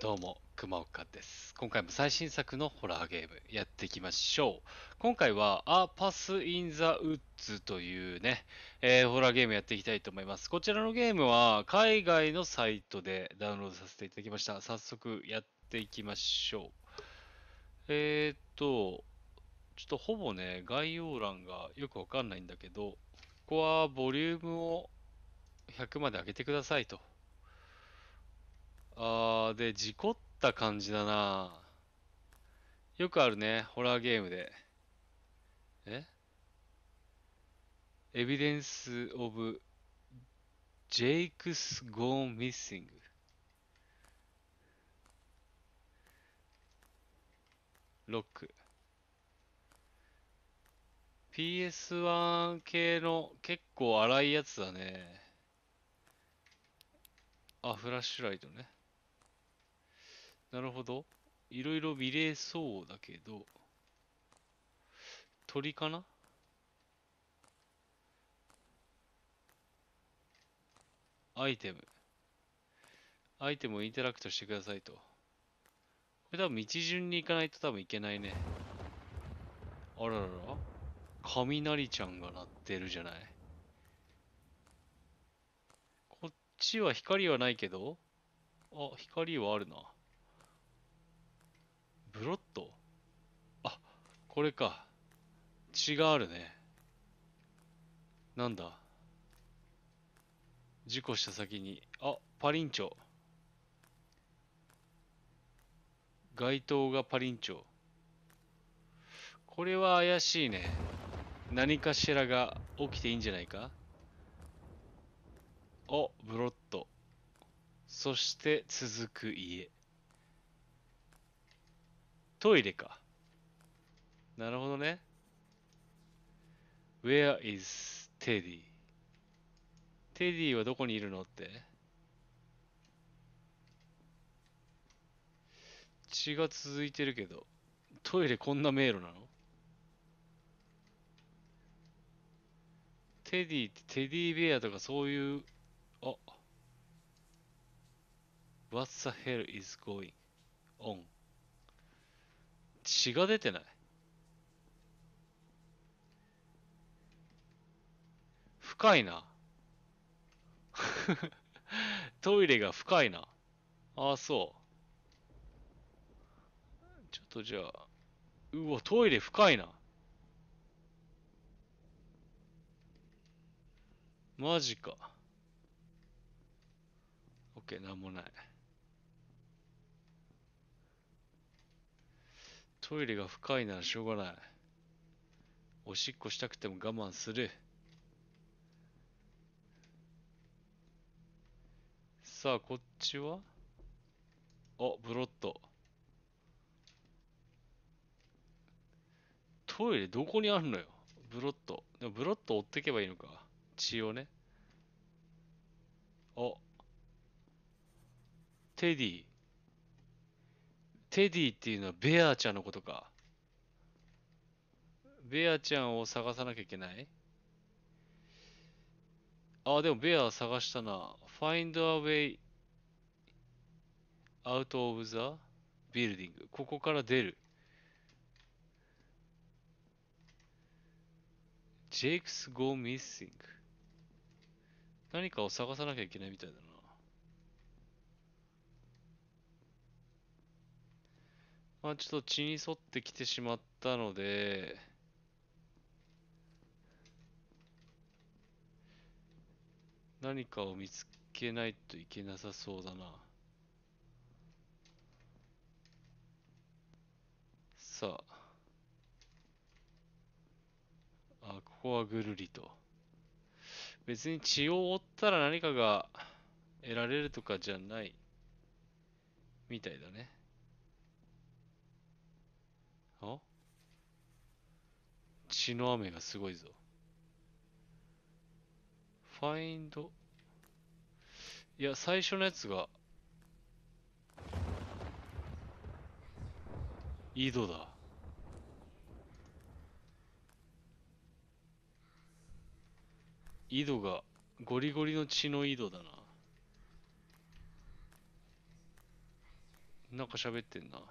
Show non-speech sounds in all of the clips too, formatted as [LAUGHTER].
どうも、熊岡です。今回も最新作のホラーゲームやっていきましょう。今回は、A Pass in the Woods というね、えー、ホラーゲームやっていきたいと思います。こちらのゲームは海外のサイトでダウンロードさせていただきました。早速やっていきましょう。えー、っと、ちょっとほぼね、概要欄がよくわかんないんだけど、ここはボリュームを100まで上げてくださいとあー、で、事故った感じだなよくあるね、ホラーゲームで。えエビデンス・オブ・ジェイクス・ゴーン・ミッシング。ロック。PS1 系の結構荒いやつだね。あ、フラッシュライトね。なるほど。いろいろ見れそうだけど、鳥かなアイテム。アイテムをインタラクトしてくださいと。これ多分道順に行かないと多分いけないね。あららら。雷ちゃんが鳴ってるじゃない。こっちは光はないけど、あ、光はあるな。ブロットあ、これか。血があるね。なんだ。事故した先に。あ、パリンチョ。街灯がパリンチョ。これは怪しいね。何かしらが起きていいんじゃないかお、ブロット。そして続く家。トイレか。なるほどね。Where is Teddy? t e d d y はどこにいるのって血が続いてるけど、トイレこんな迷路なのテディってテディベアとかそういう、あ What the hell is going on? 血が出てない深いな [LAUGHS] トイレが深いなああそうちょっとじゃあうわトイレ深いなマジかオケーなんもないトイレが深いならしょうがない。おしっこしたくても我慢する。さあ、こっちはあ、ブロット。トイレどこにあるのよブロット。でもブロット追っていけばいいのか。血をね。あ。テディ。テディっていうのはベアちゃんのことか。ベアちゃんを探さなきゃいけないあ、でもベア探したな。Find a way out of the building. ここから出る。Jake's go missing. 何かを探さなきゃいけないみたいだな。まあちょっと血に沿ってきてしまったので、何かを見つけないといけなさそうだな。さあ。あ、ここはぐるりと。別に血を追ったら何かが得られるとかじゃないみたいだね。血の雨がすごいぞ。ファインド。いや、最初のやつが、井戸だ。井戸が、ゴリゴリの血の井戸だな。なんか喋ってんな。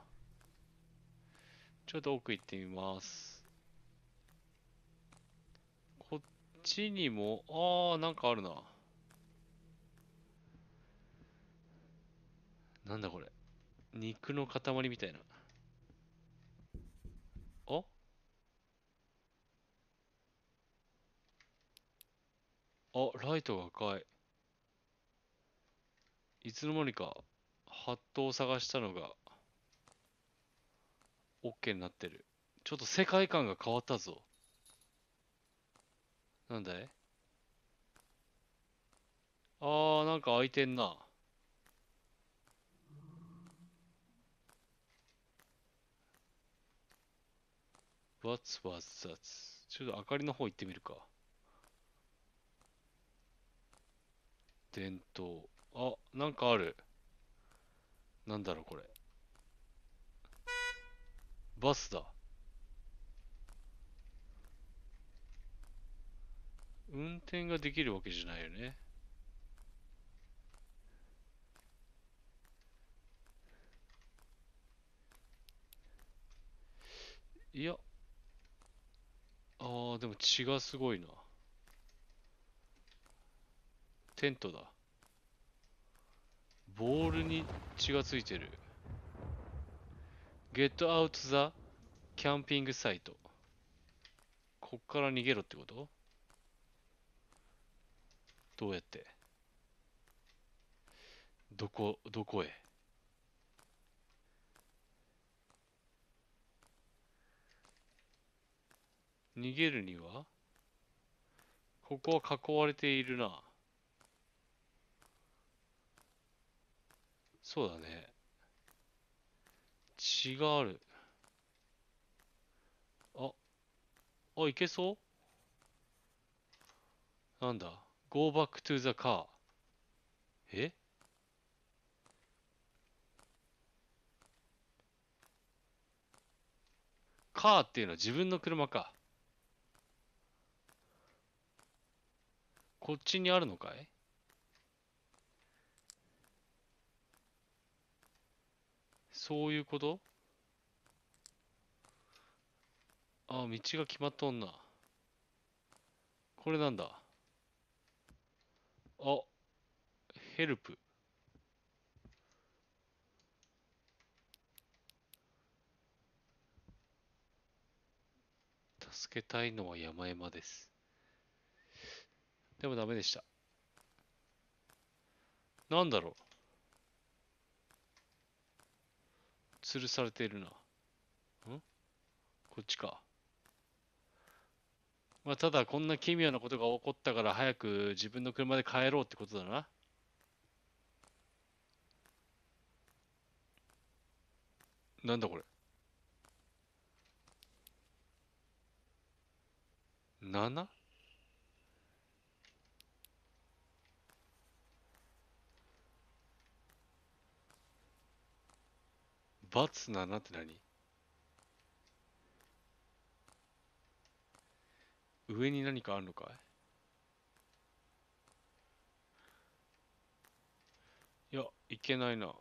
ちょっと奥行ってみます。ちにも、ああ、なんかあるな。なんだこれ。肉の塊みたいな。ああ、ライトが赤い。いつの間にか、ハットを探したのが、OK になってる。ちょっと世界観が変わったぞ。なんだいあー、なんか開いてんな。What's was that? ちょっと明かりの方行ってみるか。伝統。あ、なんかある。なんだろう、これ。バスだ。運転ができるわけじゃないよね。いや。ああ、でも血がすごいな。テントだ。ボールに血がついてる。ゲットアウトザキャンピングサイト。こっから逃げろってことどうやってどこ、どこへ逃げるにはここは囲われているな。そうだね。血がある。あ、あ、いけそうなんだ Go back to the car. えカーっていうのは自分の車か。こっちにあるのかいそういうことああ、道が決まっとんな。これなんだ。あ、ヘルプ。助けたいのは山々です。でもダメでした。なんだろう。吊るされているな。んこっちか。まあ、ただこんな奇妙なことが起こったから早く自分の車で帰ろうってことだな。なんだこれ。7? バツ7って何上に何かあるのかいいや、いけないな。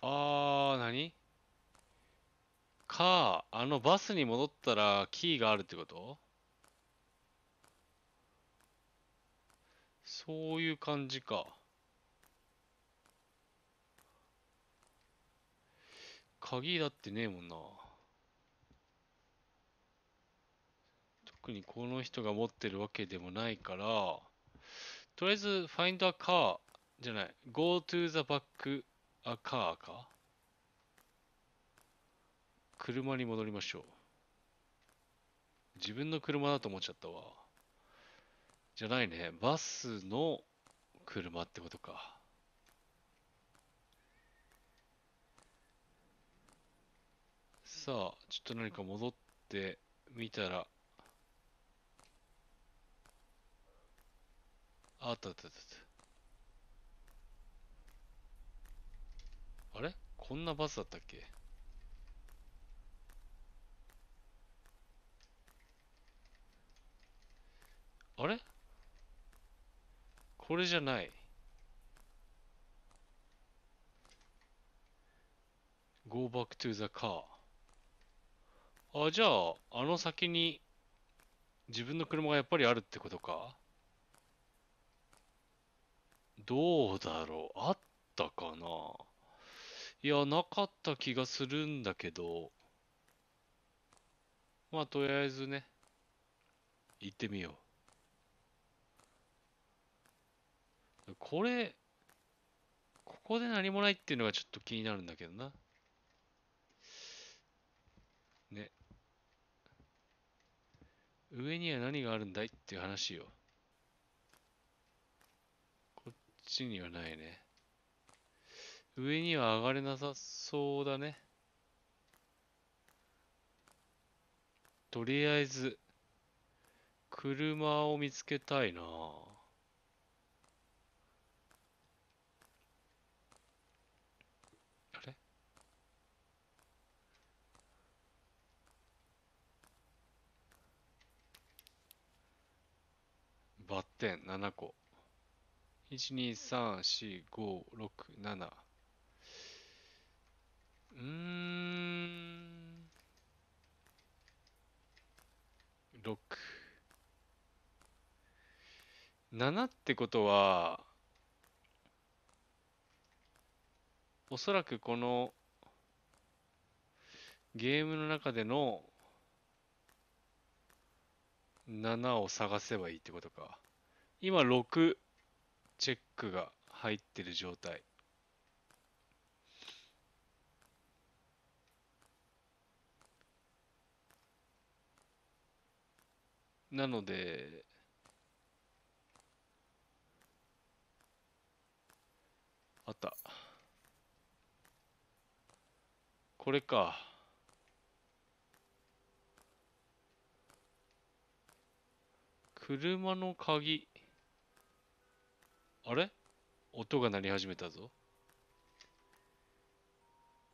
あー、何か、あのバスに戻ったらキーがあるってことそういう感じか。鍵だってねえもんな。特にこの人が持ってるわけでもないから、とりあえず find a car じゃない、go to the back a car か。車に戻りましょう。自分の車だと思っちゃったわ。じゃないね。バスの車ってことか。さあ、ちょっと何か戻ってみたら、あったあったあった。あれこんなバスだったっけあれこれじゃない。Go back to the car. あ、じゃあ、あの先に自分の車がやっぱりあるってことかどうだろうあったかないや、なかった気がするんだけど。まあ、とりあえずね、行ってみよう。これ、ここで何もないっていうのがちょっと気になるんだけどな。上には何があるんだいっていう話よ。こっちにはないね。上には上がれなさそうだね。とりあえず、車を見つけたいなぁ。点7個。1、2、3、4、5、6、7。うーん。6。7ってことは、おそらくこのゲームの中での7を探せばいいってことか。今6チェックが入ってる状態。なので、あった。これか。車の鍵。あれ音が鳴り始めたぞ。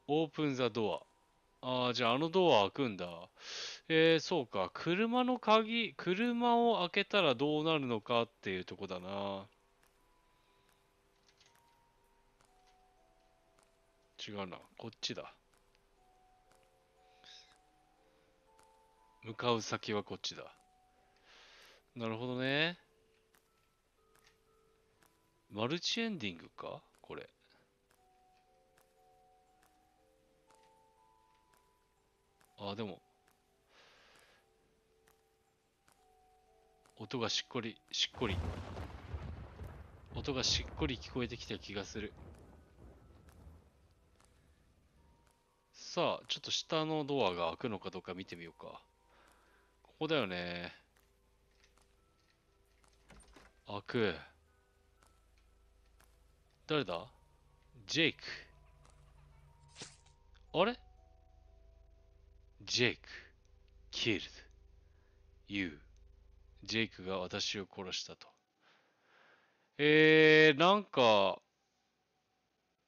オープンザドア。ああ、じゃああのドア開くんだ。えー、そうか。車の鍵、車を開けたらどうなるのかっていうとこだな。違うな。こっちだ。向かう先はこっちだ。なるほどね。マルチエンディングかこれ。あ、でも。音がしっこり、しっこり。音がしっこり聞こえてきた気がする。さあ、ちょっと下のドアが開くのかどうか見てみようか。ここだよね。開く。誰だジェイク。あれジェイク。キール。ユー。ジェイクが私を殺したと。えー、なんか、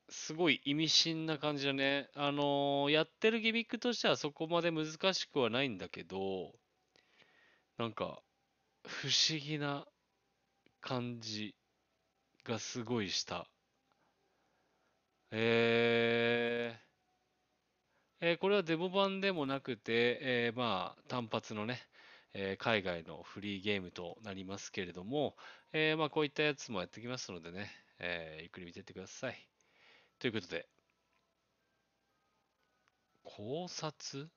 すごい意味深な感じだね。あのー、やってるギミックとしてはそこまで難しくはないんだけど、なんか、不思議な感じがすごいした。えーえーこれはデモ版でもなくて、えーまあ、単発のね、えー海外のフリーゲームとなりますけれども、えーまあ、こういったやつもやってきますのでね、えーゆっくり見ていってください。ということで、考察っ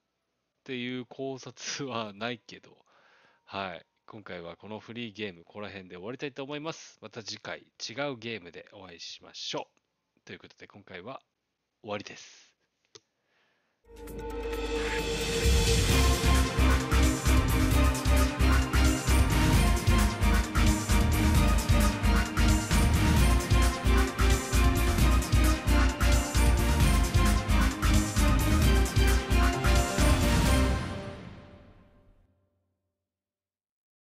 ていう考察はないけど、はい。今回はこのフリーゲーム、ここら辺で終わりたいと思います。また次回違うゲームでお会いしましょう。ということで今回は終わりです。